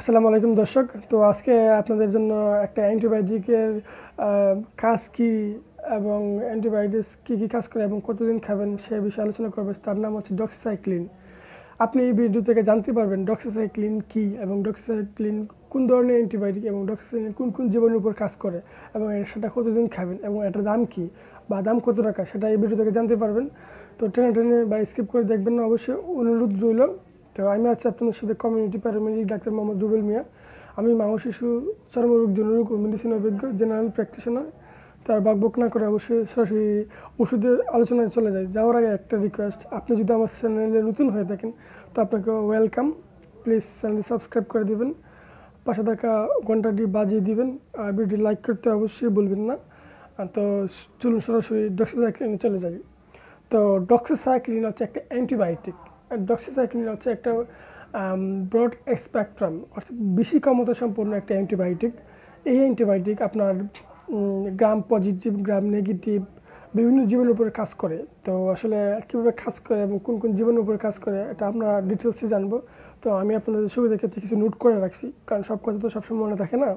আসসালামু আলাইকুম দর্শক তো আজকে আপনাদের জন্য একটা অ্যান্টিবায়োটিকের কাজ কি এবং অ্যান্টিবায়োটিক্স কী কী কাজ করে এবং কতদিন খাবেন সে বিষয়ে আলোচনা করবে তার নাম হচ্ছে ডক্সিসাইক্লিন আপনি এই ভিডিও থেকে জানতে পারবেন ডক্সিসাইক্লিন কী এবং ডক্সিসাইক্লিন কোন ধরনের অ্যান্টিবায়োটিক এবং ডক্সিসাইক্লিন কোন কোন জীবনের উপর কাজ করে এবং সেটা কতদিন খাবেন এবং এটার দাম কী বা দাম কত টাকা সেটা এই ভিডিও থেকে জানতে পারবেন তো ট্রেনে ট্রেনে বা স্কিপ করে দেখবেন না অবশ্যই অনুরোধ রইল তো আমি আছি আপনাদের সাথে community paramedic doctor Mohammad Rubel Mia আমি মাংস শিশু চর্মরোগ জনরোগ ও মেডিসিন অভিজ্ঞ জেনারেল প্র্যাকটিশনার তার বাকবক না করে অবশ্যই সরাসরি ওষুধের আলোচনায় চলে যায় যাওয়ার আগে একটা রিকোয়েস্ট আপনি যদি আমার চ্যানেলে নতুন হয়ে থাকেন তো আপনাকে ওয়েলকাম প্লিজ চ্যানেলটি সাবস্ক্রাইব করে দেবেন পাশে থাকা ঘন্টাটি বাজিয়ে দেবেন আর ভিডিও লাইক করতে অবশ্যই বলবেন না তো চলুন সরাসরি ডক্সিসাইক্লিনে চলে যাই তো ডক্সিসাইক্লিন হচ্ছে একটা অ্যান্টিবায়োটিক ডক্সিসাইক্লিন হচ্ছে একটা ব্রড স্পেকট্রাম অর্থাৎ বেশি ক্ষমতা সম্পন্ন একটা অ্যান্টিবায়োটিক এই অ্যান্টিবায়োটিক আপনার গ্রাম পজিটিভ গ্রাম নেগেটিভ বিভিন্ন জীবনের উপরে কাজ করে তো আসলে কীভাবে কাজ করে এবং কোন কোন জীবনের উপরে কাজ করে এটা আমরা ডিটেলসে জানবো তো আমি আপনাদের সুবিধার ক্ষেত্রে কিছু নোট করে রাখছি কারণ সব কথা তো সবসময় মনে থাকে না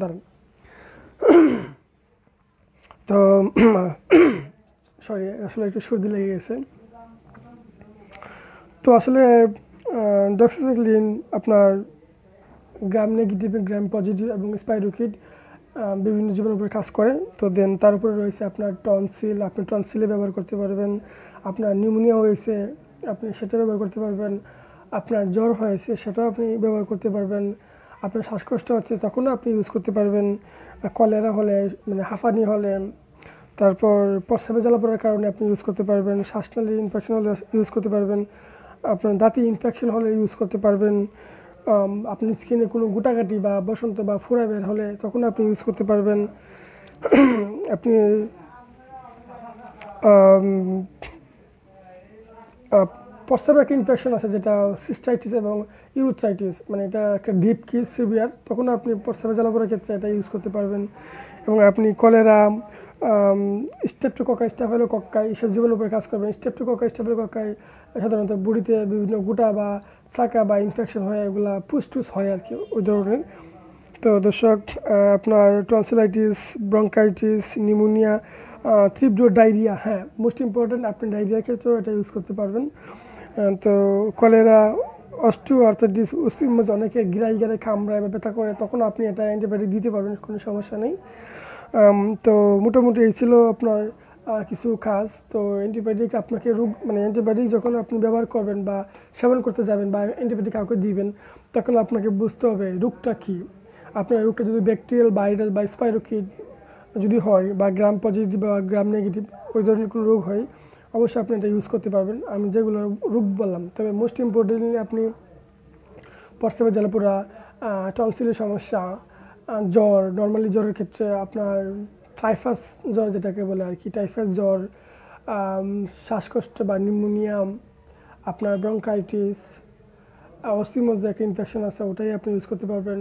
দাঁড়ান তো সরি আসলে একটু সর্দি লেগে গেছে আসলে ডক্সিসাইক্লিন আপনার গ্রাম নেগেটিভ গ্রাম পজিটিভ এবং স্পাইরোকিড বিভিন্ন জীবনের উপরে কাজ করে তো দেন তার উপরে রয়েছে আপনার টনসিল আপনি টনসিলে ব্যবহার করতে পারবেন আপনার নিউমোনিয়া হয়েছে আপনি সেটা ব্যবহার করতে পারবেন আপনার জ্বর হয়েছে সেটাও আপনি ব্যবহার করতে পারবেন আপনার শ্বাসকষ্ট হচ্ছে তখনও আপনি ইউজ করতে পারবেন কলেরা হলে মানে হাঁফানি হলে তারপর প্রস্রাবে জ্বালা পড়ার কারণে আপনি ইউজ করতে পারবেন শ্বাসনালী ইনফেকশন হলে ইউজ করতে পারবেন আপনার দাঁতে ইনফেকশন হলে ইউজ করতে পারবেন আপনি স্কিনে কোনো গোটাকাটি বা বসন্ত বা ফোড়া বের হলে তখন আপনি ইউজ করতে পারবেন আপনি প্রস্তাবের একটা ইনফেকশন আছে যেটা সিস্টাইটিস এবং ইউরোচাইটিস মানে এটা একটা ডিপ কি সিভিয়ার তখন আপনি প্রস্তাবে জ্বালাপোড়ার ক্ষেত্রে এটা ইউজ করতে পারবেন এবং আপনি কলেরা কক্কা স্টেফেলো কক্কায় এসব জীবনের উপরে কাজ করবেন কক্কা স্টেফেলো কক্কায় সাধারণত বুড়িতে বিভিন্ন গোটা বা চাকা বা ইনফেকশন হয় এগুলো ফুসটুস হয় আর কি ওই ধরনের তো দর্শক আপনার টনসিলাইটিস ব্রঙ্কাইটিস নিউমোনিয়া তীব্র ডায়রিয়া হ্যাঁ মোস্ট ইম্পর্ট্যান্ট আপনি ডায়রিয়া ক্ষেত্রেও এটা ইউজ করতে পারবেন তো কলেরা অস্ট্রিও অর্থাৎ ডিস অনেকে গিরাই গিরাই খামড়ায় বা ব্যথা করে তখন আপনি এটা অ্যান্টিবায়োটিক দিতে পারবেন কোনো সমস্যা নেই তো মোটামুটি এই ছিল আপনার কিছু কাজ তো অ্যান্টিবায়োটিক আপনাকে রোগ মানে অ্যান্টিবায়োটিক যখন আপনি ব্যবহার করবেন বা সেবন করতে যাবেন বা অ্যান্টিবায়োটিক কাউকে দিবেন তখন আপনাকে বুঝতে হবে রোগটা কী আপনার রোগটা যদি ব্যাকটেরিয়াল ভাইরাস বা স্পাইরোকিড যদি হয় বা গ্রাম পজিটিভ বা গ্রাম নেগেটিভ ওই ধরনের কোনো রোগ হয় অবশ্যই আপনি এটা ইউজ করতে পারবেন আমি যেগুলো রোগ বললাম তবে মোস্ট ইম্পর্টেন্টলি আপনি পশ্চিমের জলপুরা টনসিলের সমস্যা জ্বর নর্মালি জ্বরের ক্ষেত্রে আপনার টাইফাস জ্বর যেটাকে বলে আর কি টাইফাস জ্বর শ্বাসকষ্ট বা নিউমোনিয়াম আপনার ব্রঙ্কাইটিস অস্থিমজ যে একটা ইনফেকশন আছে ওটাই আপনি ইউজ করতে পারবেন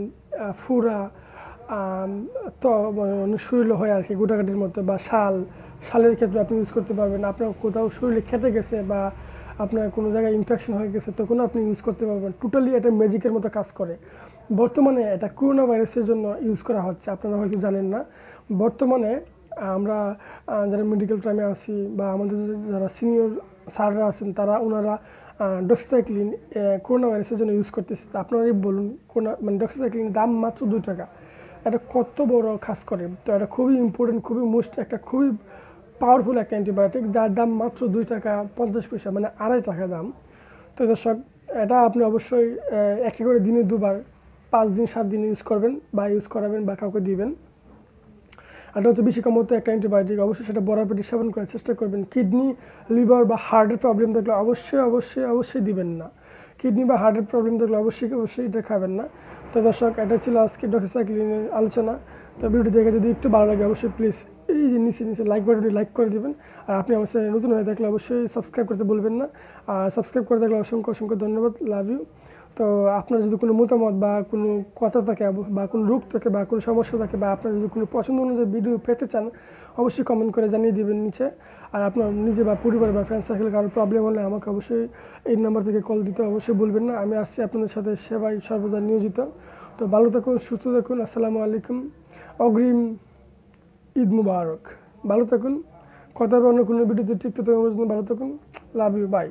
ফুরা তো মানে শরীর হয় আর কি গোটাকাটির মতো বা শাল শালের ক্ষেত্রে আপনি ইউজ করতে পারবেন আপনার কোথাও শরীরে খেটে গেছে বা আপনার কোনো জায়গায় ইনফেকশন হয়ে গেছে তখন আপনি ইউজ করতে পারবেন টোটালি এটা ম্যাজিকের মতো কাজ করে বর্তমানে এটা করোনা ভাইরাসের জন্য ইউজ করা হচ্ছে আপনারা হয়তো জানেন না বর্তমানে আমরা যারা মেডিকেল টাইমে আছি বা আমাদের যারা সিনিয়র স্যাররা আছেন তারা ওনারা ডক্সাইক্লিন করোনা ভাইরাসের জন্য ইউজ করতেছে আপনারাই বলুন করোনা মানে ডক্সাইক্লিন দাম মাত্র দুই টাকা এটা কত বড় কাজ করে তো এটা খুবই ইম্পর্টেন্ট খুবই মোস্ট একটা খুবই পাওয়ারফুল একটা অ্যান্টিবায়োটিক যার দাম মাত্র দুই টাকা পঞ্চাশ পয়সা মানে আড়াই টাকা দাম তো দর্শক এটা আপনি অবশ্যই একে করে দিনে দুবার পাঁচ দিন সাত দিন ইউজ করবেন বা ইউজ করাবেন বা কাউকে দিবেন এটা হচ্ছে বেশি কম মতো একটা অ্যান্টিবায়োটিক অবশ্যই সেটা বড় পেটে সেবন করার চেষ্টা করবেন কিডনি লিভার বা হার্টের প্রবলেম থাকলে অবশ্যই অবশ্যই অবশ্যই দিবেন না কিডনি বা হার্টের প্রবলেম থাকলে অবশ্যই অবশ্যই এটা খাবেন না তো দর্শক এটা ছিল আজকে ডক্টর সাইক্লিনের আলোচনা তো ভিডিও দেখে যদি একটু ভালো লাগে অবশ্যই প্লিজ এই যে নিচে নিচে লাইক বাটনটি লাইক করে দেবেন আর আপনি আমার চ্যানেল নতুন হয়ে থাকলে অবশ্যই সাবস্ক্রাইব করতে বলবেন না আর সাবস্ক্রাইব করে থাকলে অসংখ্য অসংখ্য ধন্যবাদ লাভ ইউ তো আপনার যদি কোনো মতামত বা কোনো কথা থাকে বা কোনো রোগ থাকে বা কোনো সমস্যা থাকে বা আপনার যদি কোনো পছন্দ অনুযায়ী ভিডিও পেতে চান অবশ্যই কমেন্ট করে জানিয়ে দেবেন নিচে আর আপনার নিজে বা পরিবার বা ফ্রেন্ড সার্কেল কারোর প্রবলেম হলে আমাকে অবশ্যই এই নাম্বার থেকে কল দিতে অবশ্যই বলবেন না আমি আসছি আপনাদের সাথে সেবায় সর্বদা নিয়োজিত তো ভালো থাকুন সুস্থ থাকুন আসসালামু আলাইকুম অগ্রিম ঈদ মুবারক ভালো থাকুন কথা হবে অন্য কোনো ভিডিওতে ঠিক তো তোমার ভালো থাকুন লাভ ইউ বাই